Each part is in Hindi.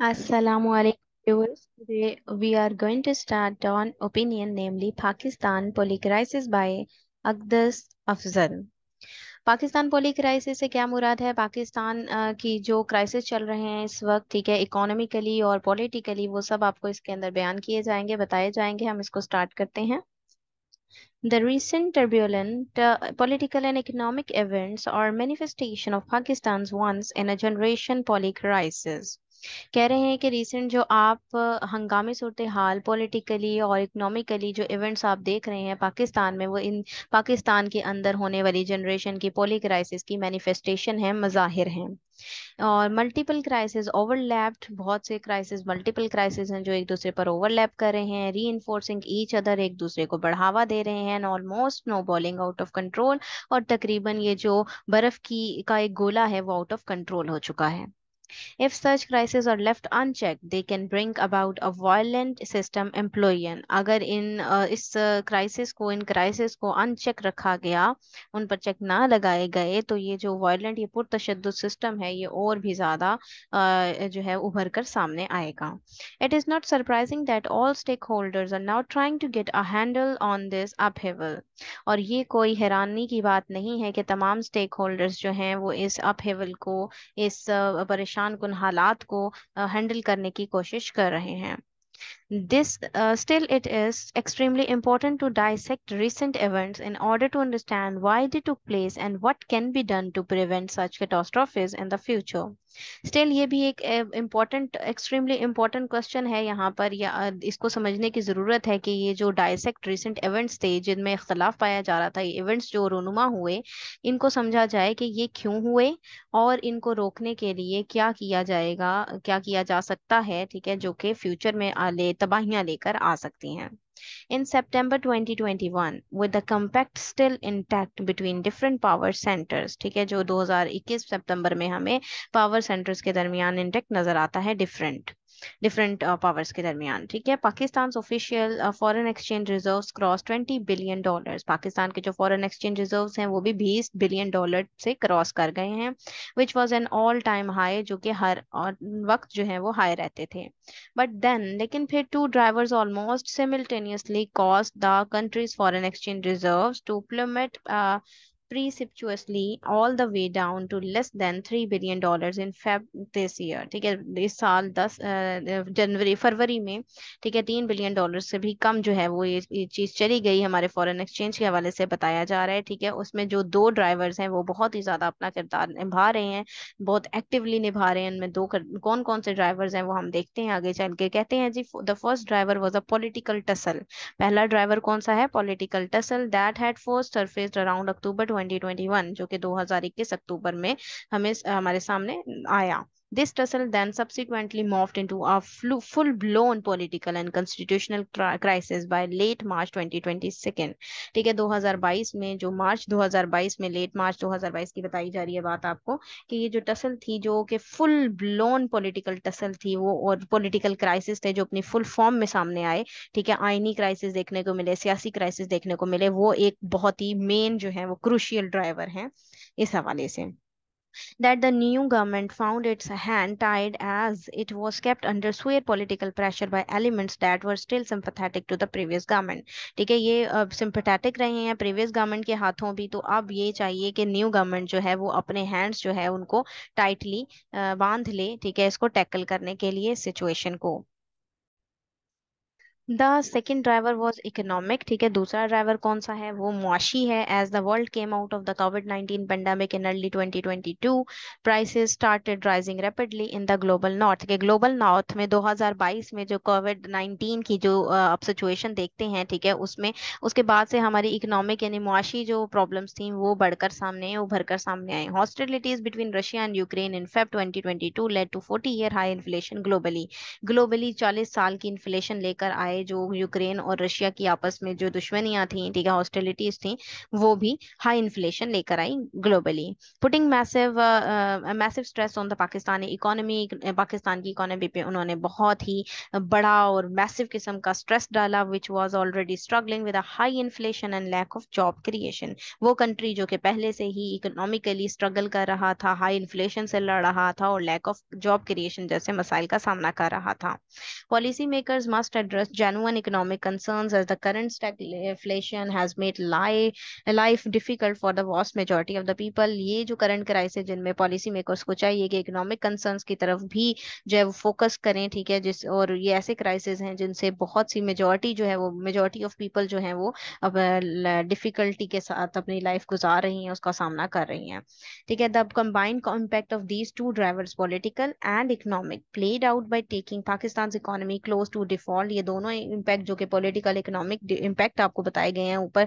Assalamu alaikum viewers. Today we are going to start on opinion, namely Pakistan polycrisis by Agdas Afzal. Pakistan polycrisis से क्या मुराद है पाकिस्तान की जो क्राइसिस चल रहे हैं इस वक्त ठीक है इकोनॉमिकली और पॉलिटिकली वो सब आपको इसके अंदर बयान किए जाएंगे बताए जाएंगे हम इसको स्टार्ट करते हैं the recent turbulent political and economic events और manifestation of Pakistan once in a generation polycrisis कह रहे हैं कि रिसेंट जो आप हंगामी सूरत हाल पॉलिटिकली और इकोनॉमिकली जो इवेंट्स आप देख रहे हैं पाकिस्तान में वो इन पाकिस्तान के अंदर होने वाली जनरेशन की पोली क्राइसिस की मैनिफेस्टेशन है मज़ाहिर हैं और मल्टीपल क्राइसिस ओवरलैप्ड बहुत से क्राइसिस मल्टीपल क्राइसिस हैं जो एक दूसरे पर ओवरलैप कर रहे हैं री इन्फोर्सिंग ईच अदर एक दूसरे को बढ़ावा दे रहे हैं almost no boiling out of control और तकरीबन ये जो बर्फ की का एक गोला है वो आउट ऑफ कंट्रोल हो चुका है If such crises are left unchecked, they can bring about a violent system एम्प्लॉयन अगर इन इस क्राइसिस को इन क्राइसिस को अनचेक रखा गया उन पर चेक ना लगाए गए तो ये जो वायलेंट ये पुरतशद सिस्टम है ये और भी ज़्यादा जो है उभर कर सामने आएगा it is not surprising that all stakeholders are now trying to get a handle on this upheaval और ये कोई हैरानी की बात नहीं है कि तमाम स्टेक होल्डर्स जो हैं वो इस अपहेवल को इस परेशान परेशान कुन हालात को हैंडल करने की कोशिश कर रहे हैं This uh, still it is extremely important to dissect recent events in order to understand why they took place and what can be done to prevent such catastrophes in the future. Still ये भी एक इम्पॉर्टेंट एक्सट्रीमली इम्पॉर्टेंट क्वेश्चन है यहाँ पर या uh, इसको समझने की ज़रूरत है कि ये जो डायसेक्ट रिसेंट इवेंट्स थे जिनमें इख्तलाफ पाया जा रहा था ये इवेंट्स जो रोनुमा हुए इनको समझा जाए कि ये क्यों हुए और इनको रोकने के लिए क्या किया जाएगा क्या किया जा सकता है ठीक है जो कि फ्यूचर में ले तबाहियां लेकर आ सकती हैं in September twenty twenty still intact between different power centres ठीक है जो 2021 सितंबर में हमें पावर सेंटर्स के दरमियान इंटेक्ट नजर आता है डिफरेंट डिफरेंट पावर्स uh, के दरमियान ठीक है Pakistan official foreign exchange reserve cross twenty billion dollar Pakistan के जो फॉरेन एक्सचेंज रिजर्व हैं वो भी बीस बिलियन डॉलर से क्रॉस कर गए हैं which was an all time high जो कि हर वक्त जो है वो हाई रहते थे बट देन लेकिन फिर two drivers almost simultaneously caused the country's foreign exchange reserve to plummet precipitously all the way down to less than three billion dollars in Feb this year ठीक है इस साल दस जनवरी फरवरी में ठीक है तीन बिलियन डॉलर से भी कम जो है वो ये, चीज़ चली गई हमारे फॉरेन एक्सचेंज के हवाले से बताया जा रहा है ठीक है उसमें जो दो ड्राइवर्स हैं वो बहुत ही ज़्यादा अपना किरदार निभा रहे हैं बहुत एक्टिवली निभा रहे हैं उनमें दो कर, कौन कौन से ड्राइवर्स हैं वो हम देखते हैं आगे चल के कहते हैं जी the first driver was a political tussle पहला ड्राइवर कौन सा है पोलिटिकल टसल दैट है अराउंड अक्टूबर 2021 जो कि 2021 अक्टूबर में हमें हमारे सामने आया This tussle then subsequently morphed into a full-blown political and constitutional crisis by late मार्च 2022 ठीक है 2022 में जो मार्च 2022 में लेट मार्च 2022 की बताई जा रही है बात आपको कि ये जो टसल थी जो कि फुल ब्लोन पॉलिटिकल टसल थी वो और पॉलिटिकल क्राइसिस थे जो अपनी फुल फॉर्म में सामने आए ठीक है आइनी क्राइसिस देखने को मिले सियासी क्राइसिस देखने को मिले वो एक बहुत ही मेन जो है वो क्रूशियल ड्राइवर हैं इस हवाले से that the new government found its hand tied as it was kept under severe political pressure by elements that were still sympathetic to the previous government. ठीक है ये sympathetic rahe hain previous government ke के bhi to ab ye chahiye ki new government jo hai wo apne hands jo hai unko tightly tightly बांध ले ठीक है इसको टैकल करने के लिए सिचुएशन को the second driver was economic ठीक है दूसरा ड्राइवर कौन सा है वो मुआशी है as the world came out of the COVID nineteen pandemic in early twenty twenty two prices started rising rapidly in the global north के ग्लोबल नॉर्थ में दो हजार बाईस में जो कोविड नाइन्टीन की जो अब सिचुएशन देखते हैं ठीक है उसमें उसके बाद से हमारी इकोनॉमिक यानी मुआशी जो प्रॉब्लम्स थी वो बढ़कर सामने उभर कर सामने आए hostilities between Russia and Ukraine in Feb twenty twenty two led to forty year high inflation globally globally चालीस साल की इन्फ्लेशन लेकर आए आए जो यूक्रेन और रशिया की आपस में जो दुश्मनियां थी ठीक है हॉस्टिलिटीज थी वो भी हाई इन्फ्लेशन लेकर आई globally putting massive massive stress on the Pakistani economy Pakistan की इकोनॉमी पे उन्होंने बहुत ही बड़ा और मैसिव किस्म का स्ट्रेस डाला which was already struggling with high inflation and lack of job creation वो कंट्री जो कि पहले से ही इकोनॉमिकली स्ट्रगल कर रहा था हाई इन्फ्लेशन से लड़ रहा था और लैक ऑफ जॉब क्रिएशन जैसे मसाइल का सामना कर रहा था पॉलिसी मेकर्स मस्ट एड्रेस जैसे genuine economic concerns as the current stagflation has made life, life difficult for the vast majority of the people ye jo current crisis जिनमें policy makers ko chahiye ki economic concerns ki taraf bhi jo hai wo focus kare theek hai jis aur ye aise crises hain jinse bahut si majority jo hai wo majority of people jo hain wo ab difficulty ke sath apni life guzar rahi hain uska samna kar rahi hain theek hai the combined impact of these two drivers political and economic played out by taking Pakistan's economy close to default ye dono impact जो कि पॉलिटिकल इकोनॉमिक इम्पैक्ट आपको बताए गए हैं ऊपर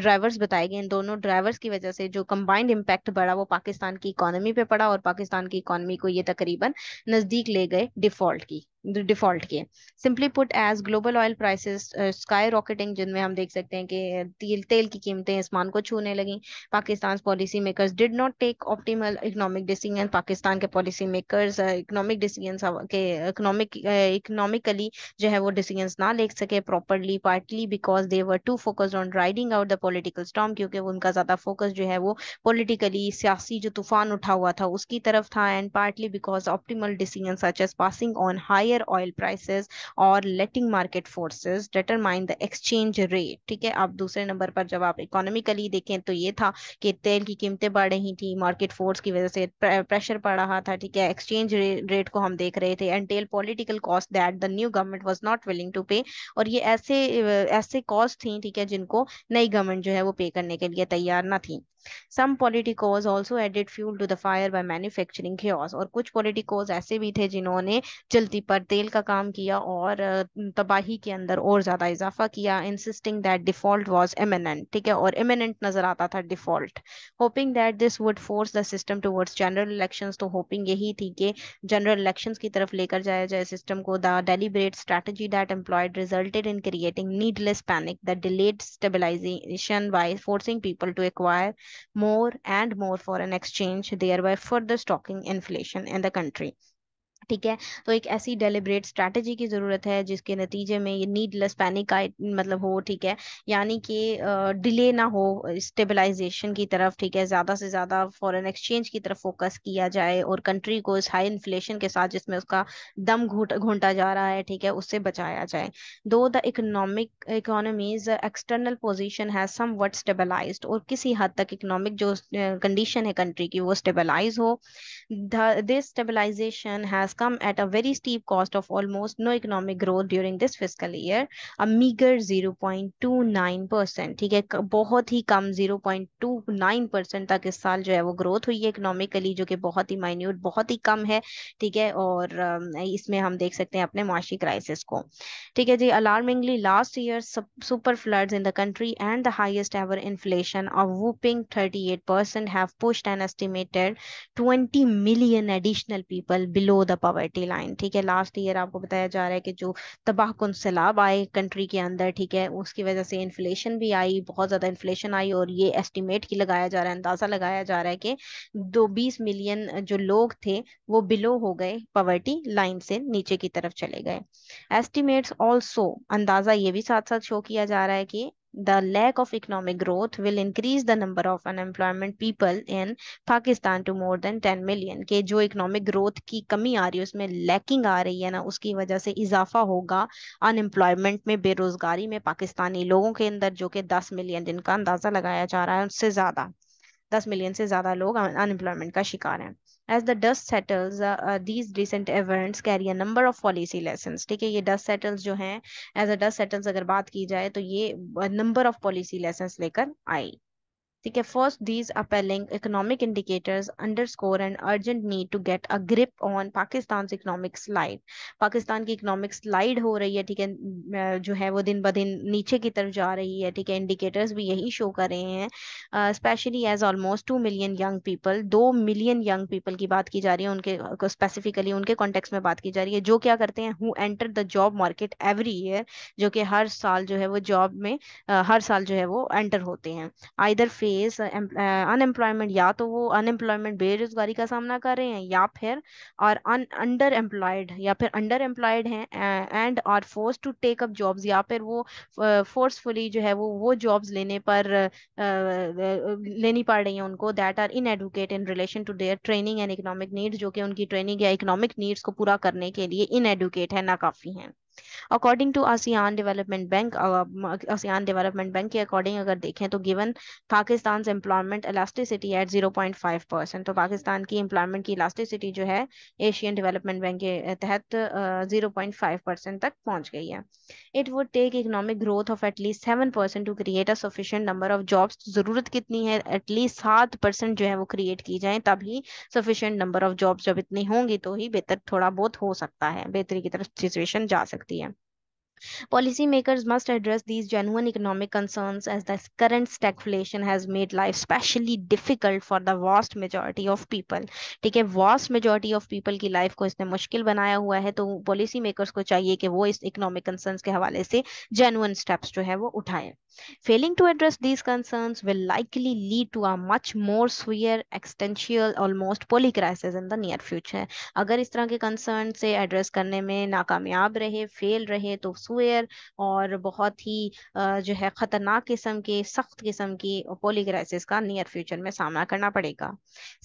ड्राइवर्स बताए गए इन दोनों ड्राइवर्स की वजह से जो कंबाइंड इम्पैक्ट बढ़ा वो पाकिस्तान की इकोनॉमी पे पड़ा और पाकिस्तान की इकोनॉमी को ये तकरीबन नजदीक ले गए डिफॉल्ट की डिफॉल्ट के simply put as global oil prices skyrocketing जिनमें हम देख सकते हैं कि तेल तेल की कीमतें आसमान को छूने लगी Pakistan policy makers did not take optimal economic decision Pakistan के पॉलिसी मेकर्स इकोनॉमिक डिसीजन के इकोनॉमिक इकोनॉमिकली uh, जो है वो डिसीजन ना ले सके properly partly because they were to focus on riding out the political storm क्योंकि उनका ज्यादा फोकस जो है वो पोलिटिकली सियासी जो तूफान उठा हुआ था उसकी तरफ था and partly because optimal decision such as passing on higher higher oil prices और letting market forces determine the exchange rate ठीक है आप दूसरे नंबर पर जब आप इकोनॉमिकली देखें तो ये था कि तेल की कीमतें बढ़ रही थी मार्केट फोर्स की वजह से प्रेशर पड़ रहा था ठीक है एक्सचेंज रेट को हम देख रहे थे entail political cost that the new government was not willing to pay और ये ऐसे ऐसे कॉस्ट थी ठीक है जिनको नई गवर्नमेंट जो है वो पे करने के लिए तैयार ना थी some politicos also added fuel to the fire by manufacturing chaos और कुछ पोलिटिकोज ऐसे भी थे जिन्होंने जल्दी पर गर्देल का काम किया और तबाही के अंदर और ज़्यादा इजाफा किया insisting that default was imminent ठीक है और इमिनेंट नज़र आता था default hoping that this would force the system towards general elections तो होपिंग यही थी कि जनरल इलेक्शंस की तरफ लेकर जाया जाए सिस्टम को the deliberate strategy that employed resulted in creating needless panic the delayed stabilisation by forcing people to acquire more and more foreign exchange thereby further stoking inflation in the country ठीक है तो एक ऐसी डेलिब्रेट स्ट्रैटेजी की ज़रूरत है जिसके नतीजे में ये नीडलेस पैनिक का मतलब हो ठीक है यानी कि डिले ना हो स्टेबलाइजेशन की तरफ ठीक है ज़्यादा से ज़्यादा फॉरेन एक्सचेंज की तरफ फोकस किया जाए और कंट्री को इस हाई इन्फ्लेशन के साथ जिसमें उसका दम घूट घोंटा जा रहा है ठीक है उससे बचाया जाए though the economic economy's external position है सम वट स्टेबलाइज और किसी हद तक इकोनॉमिक जो कंडीशन है कंट्री की वो स्टेबलाइज हो दिस स्टेबलाइजेशन है has come at a very steep cost of almost no economic growth during this fiscal year, a meager 0.29%. ठीक है बहुत ही कम 0.29% तक इस साल जो है वो ग्रोथ हुई है इकोनॉमिकली जो कि बहुत ही माइन्यूट बहुत ही कम है ठीक है और इसमें हम देख सकते हैं अपने माशी क्राइसिस को ठीक है जी alarmingly last year super floods in the country and the highest ever inflation of whooping 38% have pushed an estimated 20 million additional people below the poverty line ठीक है लास्ट ईयर आपको बताया जा रहा है कि जो तबाह कन सैलाब आए कंट्री के अंदर ठीक है उसकी वजह से इन्फ्लेशन भी आई बहुत ज़्यादा इन्फ्लेशन आई और ये एस्टिमेट की लगाया जा रहा है अंदाज़ा लगाया जा रहा है कि दो बीस मिलियन जो लोग थे वो बिलो हो गए पॉवर्टी लाइन से नीचे की तरफ चले गए एस्टिमेट्स ऑल्सो अंदाज़ा ये भी साथ साथ शो किया जा रहा है कि the lack of economic growth will increase the number of unemployment people in Pakistan to more than 10 million के जो economic growth की कमी आ रही है उसमें lacking आ रही है ना उसकी वजह से इजाफा होगा unemployment में बेरोजगारी में पाकिस्तानी लोगों के अंदर जो कि 10 million जिनका अंदाजा लगाया जा रहा है उससे ज्यादा 10 million से ज्यादा लोग unemployment का शिकार हैं as the dust settles these recent events carry a number of policy lesson ठीक है ये डस्ट सेटल्स जो हैं एज अ डस्ट सेटल्स अगर बात की जाए तो ये नंबर ऑफ पॉलिसी लेसन लेकर आई ठीक है first these appalling economic indicators underscore and urgent need to get a grip on Pakistan economic slide Pakistan की इकोनॉमिक स्लाइड हो रही है ठीक है जो है वो दिन ब दिन नीचे की तरफ जा रही है ठीक है इंडिकेटर्स भी यही शो कर रहे हैं specially as almost two million young people दो मिलियन यंग पीपल की बात की जा रही है उनके स्पेसिफिकली उनके कॉन्टेक्स में बात की जा रही है जो क्या करते हैं who enter the job market every year जो कि हर साल जो है वो जॉब में uh, हर साल जो है वो एंटर होते हैं either face face unemployment uh, uh, या तो वो अनएम्प्लॉयमेंट बेरोजगारी का सामना कर रहे हैं या फिर और अन अंडर एम्प्लॉयड या फिर अंडर एम्प्लॉयड हैं and are forced to take up jobs या फिर वो फोर्सफुली uh, जो है वो वो जॉब्स लेने पर लेनी पड़ रही हैं उनको that are inadequate in relation to their training and economic needs जो कि उनकी ट्रेनिंग या इकोनॉमिक नीड्स को पूरा करने के लिए इन एडवोकेट है ना काफी हैं according to Asian Development Bank Asian Development Bank के अकॉर्डिंग अगर देखें तो given Pakistan employment elasticity at zero point five percent तो पाकिस्तान की एम्प्लॉयमेंट की इलास्टिसिटी जो है एशियन डेवलपमेंट बैंक के तहत जीरो पॉइंट फाइव परसेंट तक पहुंच गई है it would take economic growth of at least seven percent to create a sufficient number of jobs जरूरत कितनी है एटलीस्ट सात परसेंट जो है वो क्रिएट की जाए तभी सफिशियंट नंबर ऑफ जॉब्स जब इतनी होंगी तो ही बेहतर थोड़ा बहुत हो सकता है बेहतरी की तरफ सिचुएशन जा सकती día. Policymakers must address these genuine economic concerns as the current stagflation has made life especially difficult for the vast majority of people. ठीक है वास्ट मेजोरिटी ऑफ पीपल की लाइफ को इसने मुश्किल बनाया हुआ है तो पॉलिसी मेकर्स को चाहिए कि वो इस इकोनॉमिक कंसर्न्स के हवाले से जेनुअन स्टेप्स जो है वो उठाएं failing to address these concerns will likely lead to a much more severe existential almost poly crisis in the near future agar is tarah ke concern se address karne mein nakamyab rahe fail rahe to so software और बहुत ही जो है ख़तरनाक किस्म के सख्त किस्म की पोलिक्राइसिस का नियर फ्यूचर में सामना करना पड़ेगा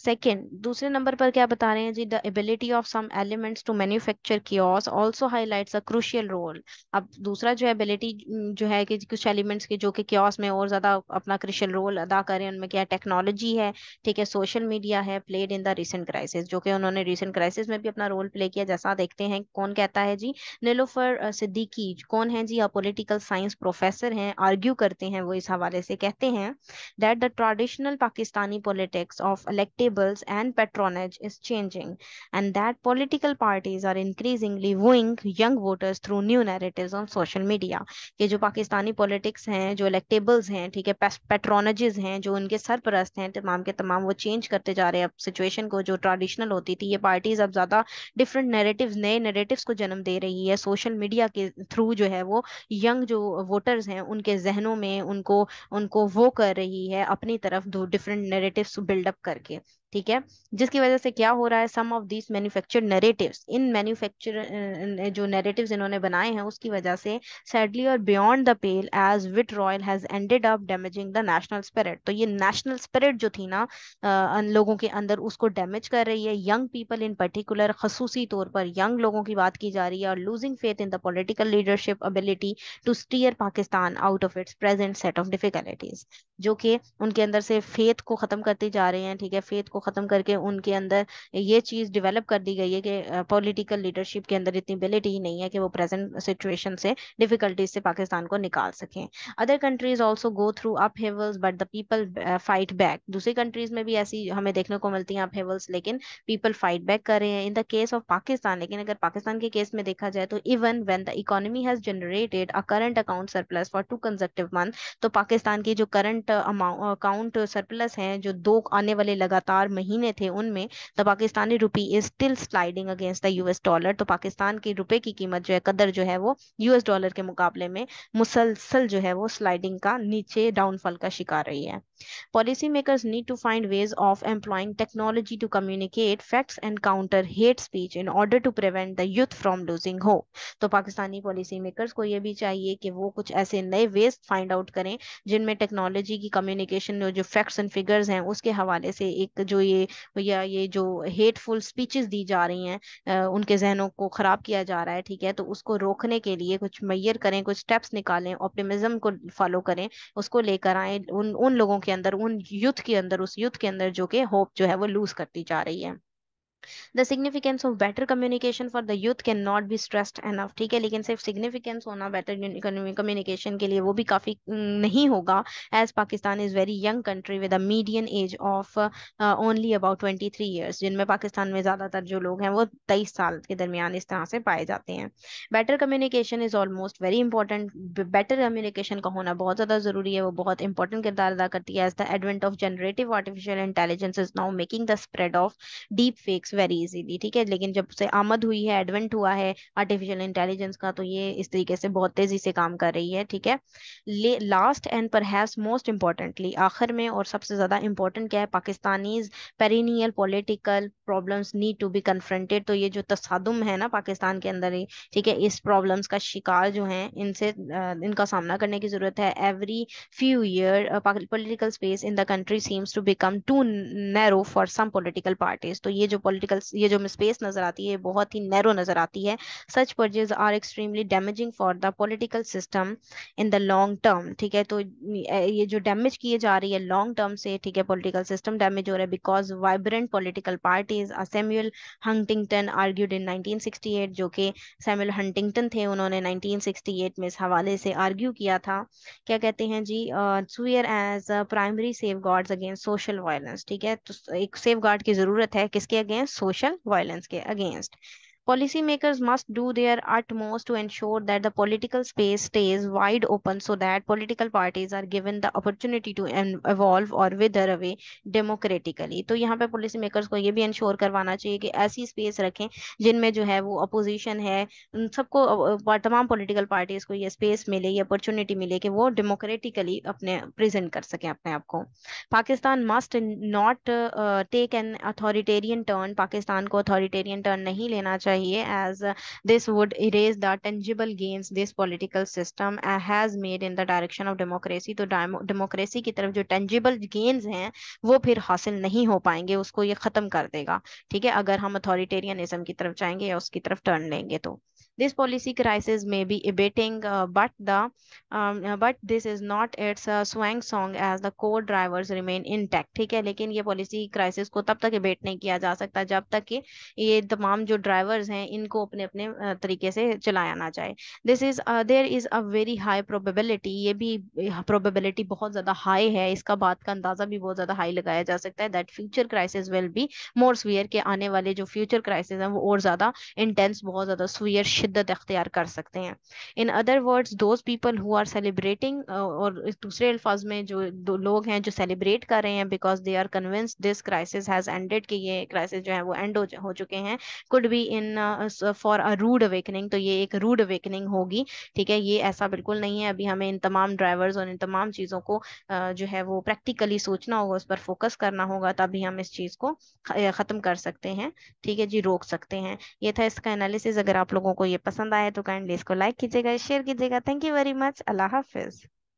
सेकेंड दूसरे नंबर पर क्या बता रहे हैं जी the ability of some elements to manufacture chaos also highlights a crucial role अब दूसरा जो एबिलिटी जो है कि कुछ एलिमेंट्स के जो कि क्योस में और ज़्यादा अपना क्रूशियल रोल अदा करें उनमें क्या टेक्नोलॉजी है ठीक है सोशल मीडिया है played in the recent crisis जो कि उन्होंने रिसेंट क्राइसिस में भी अपना रोल प्ले किया जैसा देखते हैं कौन कहता है जी नीलोफर सिद्दीकी जी कौन है जी आप पोलिटिकल साइंस प्रोफेसर हैं आर्ग्यू करते हैं वो इस हवाले से कहते हैं that the traditional Pakistani politics of electables and patronage is changing and that political parties are increasingly wooing young voters through new narrative on social media के जो पाकिस्तानी पॉलिटिक्स हैं जो इलेक्टेबल्स हैं ठीक है पेट्रोनेजेज हैं जो उनके सरपरस्त हैं तमाम के तमाम वो चेंज करते जा रहे हैं अब सिचुएशन को जो ट्रेडिशनल होती थी ये पार्टीज अब ज़्यादा डिफरेंट नेरेटिव नए नेरेटिव को जन्म दे रही है सोशल मीडिया के थ्रू थ्रू जो है वो यंग जो वोटर्स हैं उनके जहनों में उनको उनको वो कर रही है अपनी तरफ दो डिफरेंट नेरेटिव बिल्डअप करके ठीक है जिसकी वजह से क्या हो रहा है some of these manufactured narratives in manufacture जो नैरेटिव्स इन्होंने बनाए हैं उसकी वजह से सैडली और beyond the pale as vitriol has ended up damaging the national spirit तो ये नेशनल स्पिरिट जो थी ना अन लोगों के अंदर उसको डैमेज कर रही है यंग पीपल इन पर्टिकुलर खसूसी तौर पर यंग लोगों की बात की जा रही है और losing faith in the political leadership ability to steer Pakistan out of its present set of difficulties जो कि उनके अंदर से फेथ को खत्म करते जा रहे हैं ठीक है फेथ को को ख़त्म करके उनके अंदर ये चीज़ डेवलप कर दी गई है कि पॉलिटिकल लीडरशिप के अंदर इतनी एबिलिटी ही नहीं है कि वो प्रेजेंट सिचुएशन से डिफिकल्टीज से पाकिस्तान को निकाल सकें other countries also go through upheavals but the people fight back दूसरी कंट्रीज में भी ऐसी हमें देखने को मिलती है अप हेवल्स लेकिन पीपल फाइट बैक कर रहे हैं in the case of Pakistan लेकिन अगर पाकिस्तान के केस में देखा जाए तो even when the economy has generated a current account surplus for two consecutive month तो पाकिस्तान की जो करंट अकाउंट सरप्लस है जो दो आने वाले लगातार महीने थे उनमें द तो Pakistani rupee is still sliding against the US dollar तो पाकिस्तान की रुपए की कीमत जो है कदर जो है वो यूएस डॉलर के मुकाबले में मुसलसल जो है वो स्लाइडिंग का नीचे डाउनफॉल का शिकार रही है policy makers need to find ways of employing technology to communicate facts and counter hate speech in order to prevent the youth from losing हो तो पाकिस्तानी पॉलिसी मेकर्स को ये भी चाहिए कि वो कुछ ऐसे नए वेज फाइंड आउट करें जिनमें टेक्नोलॉजी की कम्युनिकेशन जो फैक्ट्स एंड फिगर्स हैं उसके हवाले से एक जो ये या ये जो हेटफुल स्पीचेस दी जा रही हैं उनके जहनों को ख़राब किया जा रहा है ठीक है तो उसको रोकने के लिए कुछ मैयर करें कुछ स्टेप्स निकालें ऑप्टिमिज्म को फॉलो करें उसको लेकर आए उन उन लोगों के अंदर उन यूथ के अंदर उस यूथ के अंदर जो कि होप जो है वो लूज करती जा रही है the significance of better communication for the youth can not be stressed enough ठीक है लेकिन सिर्फ सिग्निफिकेंस होना बेटर कम्युनिकेशन के लिए वो भी काफी नहीं होगा as Pakistan is very young country with a median age of only about twenty three years जिनमें पाकिस्तान में ज्यादातर जो लोग हैं वो तेईस साल के दरमियान इस तरह से पाए जाते हैं better communication is almost very important better communication का होना बहुत ज्यादा जरूरी है वो बहुत इंपॉर्टेंट किरदार अदा करती है as the advent of generative artificial intelligence is now making the spread of deepfakes things very easily ठीक है लेकिन जब से आमद हुई है एडवेंट हुआ है आर्टिफिशियल इंटेलिजेंस का तो ये इस तरीके से बहुत तेजी से काम कर रही है ठीक है लास्ट एंड पर मोस्ट इंपॉर्टेंटली आखिर में और सबसे ज्यादा इंपॉर्टेंट क्या है Pakistanis perennial political problems need to be confronted तो ये जो तसादुम है ना पाकिस्तान के अंदर ही ठीक है इस प्रॉब्लम्स का शिकार जो है इनसे इनका सामना करने की ज़रूरत है every few year political space in the country seems to become too narrow for some political parties तो ये जो पोलिटिकल ये जो स्पेस नज़र आती है बहुत ही नैरो नज़र आती है such purges are extremely damaging for the political system in the long term ठीक है तो ये जो डैमेज किए जा रही है लॉन्ग टर्म से ठीक है पोलिटिकल सिस्टम डैमेज हो रहा है because vibrant political party thesis Samuel Huntington argued in 1968 जो कि सैमुअल हंटिंगटन थे उन्होंने 1968 में इस हवाले से आर्ग्यू किया था क्या कहते हैं जी serve as primary safeguards against social violence ठीक है तो एक सेफ गार्ड की ज़रूरत है किसके अगेंस्ट सोशल वायलेंस के against policy makers must do their utmost to ensure that the political space stays wide open so that political parties are given the opportunity to evolve or wither away democratically. to yahan pe policy makers ko ye bhi ensure karwana chahiye ki aisi space रखें jinme jo hai wo opposition hai un sabko tamam political parties ko ye space mile ye opportunity mile ki wo democratically apne present kar sake apne aap ko pakistan must not uh, take an authoritarian turn pakistan ko authoritarian turn nahi lena chahiye चाहिए as this would erase the tangible gains this political system has made in the direction of democracy तो डेमोक्रेसी की तरफ जो टेंजिबल गेन्स हैं वो फिर हासिल नहीं हो पाएंगे उसको ये खत्म कर देगा ठीक है अगर हम अथॉरिटेरियनिज्म की तरफ जाएंगे या उसकी तरफ टर्न लेंगे तो this policy crisis may be abating uh, but the um, uh, but this is not its uh, swang song as the core drivers remain intact ठीक है लेकिन ये पॉलिसी क्राइसिस को तब तक एबेट नहीं किया जा सकता जब तक कि ये तमाम जो ड्राइवर्स हैं इनको अपने अपने uh, तरीके से चलाया ना जाए this is there is a very high probability ये भी प्रोबेबिलिटी बहुत ज़्यादा हाई है इसका बात का अंदाज़ा भी बहुत ज़्यादा हाई लगाया जा सकता है that future crisis will be more severe के आने वाले जो फ्यूचर क्राइसिस हैं वो और ज़्यादा इंटेंस बहुत ज़्यादा स्वीयर शिद्दत अख्तियार कर सकते हैं in other words those people who are celebrating और दूसरे अल्फाज में जो लोग हैं जो सेलिब्रेट कर रहे हैं because they are convinced this crisis has ended कि ये क्राइसिस जो है वो एंड हो चुके हैं could be in for a rude awakening तो ये एक रूड अवेकनिंग होगी ठीक है ये ऐसा बिल्कुल नहीं है अभी हमें इन तमाम ड्राइवर्स और इन तमाम चीज़ों को uh, जो है वो प्रैक्टिकली सोचना होगा उस पर फोकस करना होगा तभी हम इस चीज़ को ख़त्म कर सकते हैं ठीक है जी रोक सकते हैं ये था इसका एनालिसिस अगर आप लोगों को ये पसंद आए तो काइंडली इसको लाइक कीजिएगा शेयर कीजिएगा थैंक यू वेरी मच अल्लाह हाफिज़